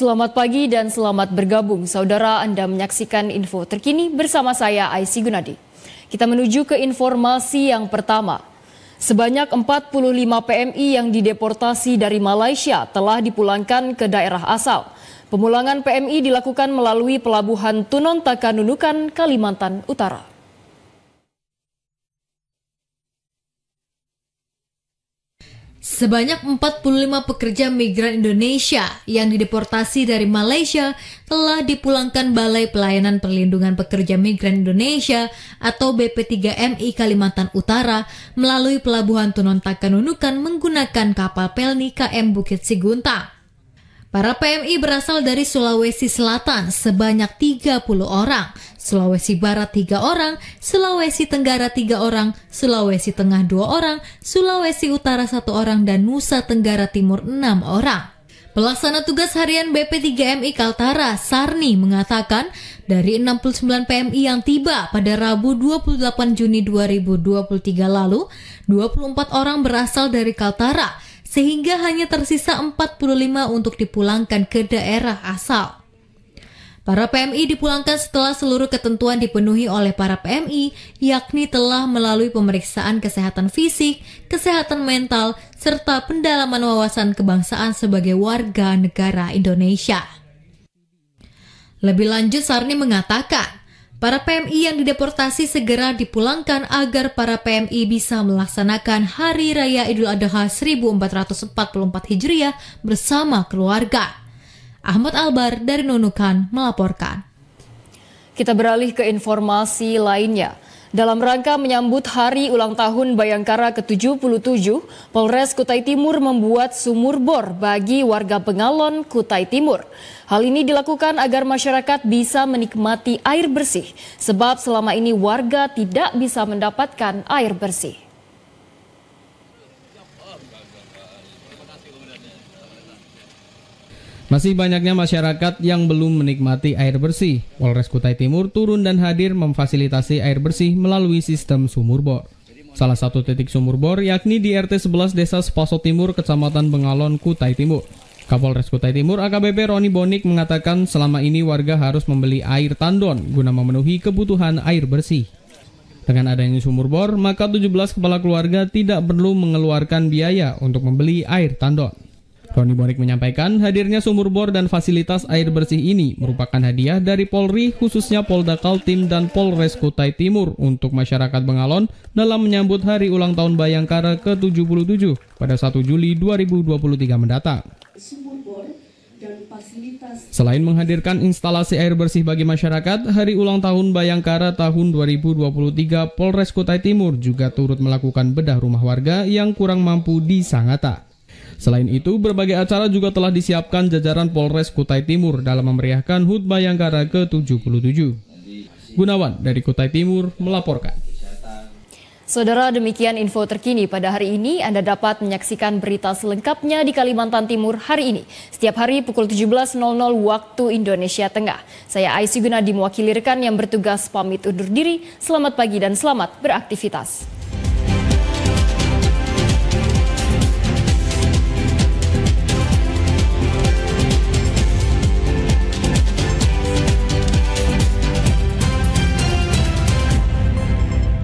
Selamat pagi dan selamat bergabung. Saudara Anda menyaksikan info terkini bersama saya Aisy Gunadi. Kita menuju ke informasi yang pertama. Sebanyak 45 PMI yang dideportasi dari Malaysia telah dipulangkan ke daerah asal. Pemulangan PMI dilakukan melalui pelabuhan Tunon Takanunukan, Kalimantan Utara. Sebanyak 45 pekerja migran Indonesia yang dideportasi dari Malaysia telah dipulangkan Balai Pelayanan Perlindungan Pekerja Migran Indonesia atau BP3MI Kalimantan Utara melalui pelabuhan Tunon Takanunukan menggunakan kapal Pelni KM Bukit Siguntang. Para PMI berasal dari Sulawesi Selatan sebanyak 30 orang, Sulawesi Barat 3 orang, Sulawesi Tenggara 3 orang, Sulawesi Tengah 2 orang, Sulawesi Utara 1 orang, dan Nusa Tenggara Timur 6 orang. Pelaksana tugas harian BP3MI Kaltara, Sarni, mengatakan dari 69 PMI yang tiba pada Rabu 28 Juni 2023 lalu, 24 orang berasal dari Kaltara, sehingga hanya tersisa 45 untuk dipulangkan ke daerah asal. Para PMI dipulangkan setelah seluruh ketentuan dipenuhi oleh para PMI, yakni telah melalui pemeriksaan kesehatan fisik, kesehatan mental, serta pendalaman wawasan kebangsaan sebagai warga negara Indonesia. Lebih lanjut, Sarni mengatakan, Para PMI yang dideportasi segera dipulangkan agar para PMI bisa melaksanakan Hari Raya Idul Adha 1444 Hijriah bersama keluarga. Ahmad Albar dari Nunukan melaporkan. Kita beralih ke informasi lainnya. Dalam rangka menyambut hari ulang tahun Bayangkara ke-77, Polres Kutai Timur membuat sumur bor bagi warga Pengalon, Kutai Timur. Hal ini dilakukan agar masyarakat bisa menikmati air bersih, sebab selama ini warga tidak bisa mendapatkan air bersih. Masih banyaknya masyarakat yang belum menikmati air bersih. Polres Kutai Timur turun dan hadir memfasilitasi air bersih melalui sistem sumur bor. Salah satu titik sumur bor yakni di RT 11 Desa Spaso Timur, Kecamatan Bengalon, Kutai Timur. Kapolres Kutai Timur AKBP Roni Bonik mengatakan selama ini warga harus membeli air tandon guna memenuhi kebutuhan air bersih. Dengan adanya sumur bor, maka 17 kepala keluarga tidak perlu mengeluarkan biaya untuk membeli air tandon. Roni Borek menyampaikan hadirnya sumur bor dan fasilitas air bersih ini merupakan hadiah dari Polri khususnya Polda Kaltim dan Polres Kutai Timur untuk masyarakat Bengalon dalam menyambut hari ulang tahun Bayangkara ke-77 pada 1 Juli 2023 mendatang. Selain menghadirkan instalasi air bersih bagi masyarakat, hari ulang tahun Bayangkara tahun 2023 Polres Kutai Timur juga turut melakukan bedah rumah warga yang kurang mampu di Sangatta. Selain itu, berbagai acara juga telah disiapkan jajaran Polres Kutai Timur dalam memeriahkan HUT Bayangkara ke-77. Gunawan dari Kutai Timur melaporkan. Saudara, demikian info terkini pada hari ini. Anda dapat menyaksikan berita selengkapnya di Kalimantan Timur hari ini. Setiap hari pukul 17.00 waktu Indonesia Tengah. Saya Aisy Gunadi mewakili rekan yang bertugas pamit undur diri. Selamat pagi dan selamat beraktivitas.